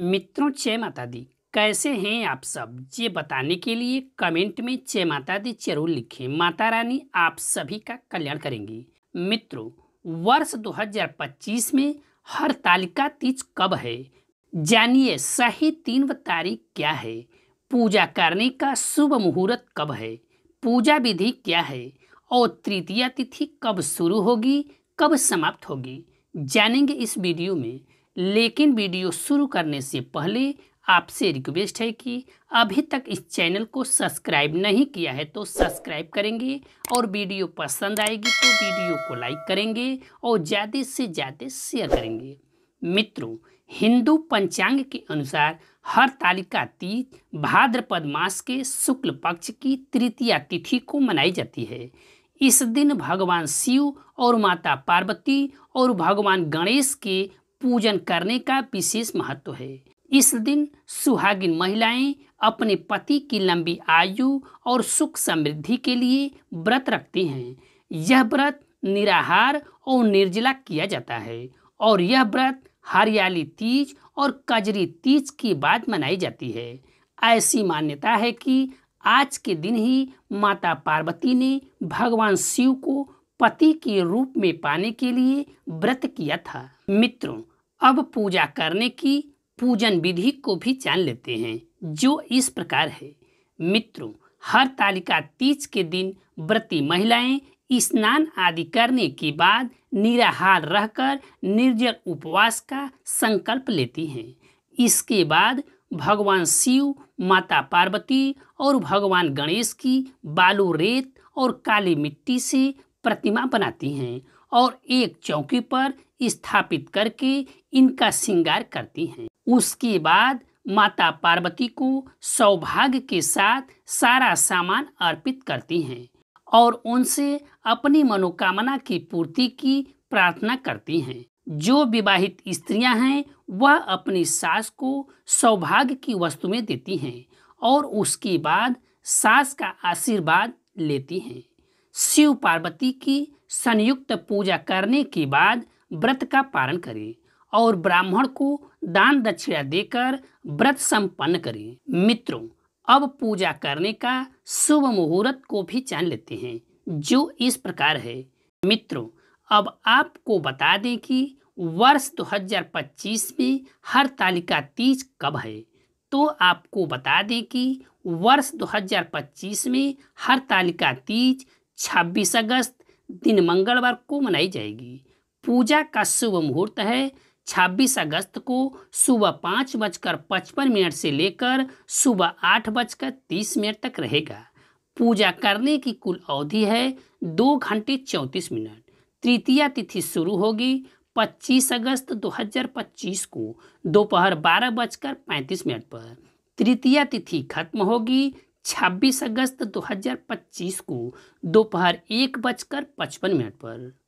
मित्रों जय माता दी कैसे हैं आप सब ये बताने के लिए कमेंट में जय माता दी जरूर लिखें माता रानी आप सभी का कल्याण करेंगी मित्रों वर्ष 2025 में हर तालिका तीज कब है जानिए सही तीन तारीख क्या है पूजा करने का शुभ मुहूर्त कब है पूजा विधि क्या है और तृतीया तिथि कब शुरू होगी कब समाप्त होगी जानेंगे इस वीडियो में लेकिन वीडियो शुरू करने से पहले आपसे रिक्वेस्ट है कि अभी तक इस चैनल को सब्सक्राइब नहीं किया है तो सब्सक्राइब करेंगे और वीडियो पसंद आएगी तो वीडियो को लाइक करेंगे और ज़्यादा से ज़्यादा शेयर करेंगे मित्रों हिंदू पंचांग के अनुसार हर तालिका तीज भाद्रपद मास के शुक्ल पक्ष की तृतीया तिथि को मनाई जाती है इस दिन भगवान शिव और माता पार्वती और भगवान गणेश के पूजन करने का विशेष महत्व है इस दिन सुहागिन महिलाएं अपने पति की लंबी आयु और सुख समृद्धि के लिए व्रत रखती हैं यह व्रत निराहार और निर्जला किया जाता है और यह व्रत हरियाली तीज और कजरी तीज के बाद मनाई जाती है ऐसी मान्यता है कि आज के दिन ही माता पार्वती ने भगवान शिव को पति के रूप में पाने के लिए व्रत किया था मित्रों अब पूजा करने की पूजन विधि को भी जान लेते हैं जो इस प्रकार है मित्रों हर तालिका तीज के दिन व्रती महिलाएं स्नान आदि करने के बाद निराहार रहकर निर्जल उपवास का संकल्प लेती हैं इसके बाद भगवान शिव माता पार्वती और भगवान गणेश की बालू रेत और काली मिट्टी से प्रतिमा बनाती हैं और एक चौकी पर स्थापित करके इनका श्रृंगार करती हैं उसके बाद माता पार्वती को सौभाग्य के साथ सारा सामान अर्पित करती हैं और उनसे अपनी मनोकामना की पूर्ति की प्रार्थना करती हैं जो विवाहित स्त्रियां हैं वह अपनी सास को सौभाग्य की वस्तुएं देती हैं और उसके बाद सास का आशीर्वाद लेती हैं शिव पार्वती की संयुक्त पूजा करने के बाद व्रत का पालन करें और ब्राह्मण को दान दक्षिणा देकर व्रत संपन्न करें मित्रों अब पूजा करने का शुभ मुहूर्त को भी जान लेते हैं जो इस प्रकार है मित्रों अब आपको बता दें कि वर्ष 2025 में हर तालिका तीज कब है तो आपको बता दें कि वर्ष 2025 में हर तालिका तीज 26 अगस्त दिन मंगलवार को मनाई जाएगी पूजा का शुभ मुहूर्त है 26 अगस्त को सुबह पाँच बजकर पचपन मिनट से लेकर सुबह आठ बजकर तीस मिनट तक रहेगा पूजा करने की कुल अवधि है दो घंटे चौंतीस मिनट तृतीया तिथि शुरू होगी 25 अगस्त 2025 को दोपहर बारह बजकर पैंतीस मिनट पर तृतीया तिथि खत्म होगी 26 अगस्त 2025 को दोपहर एक बजकर पचपन मिनट पर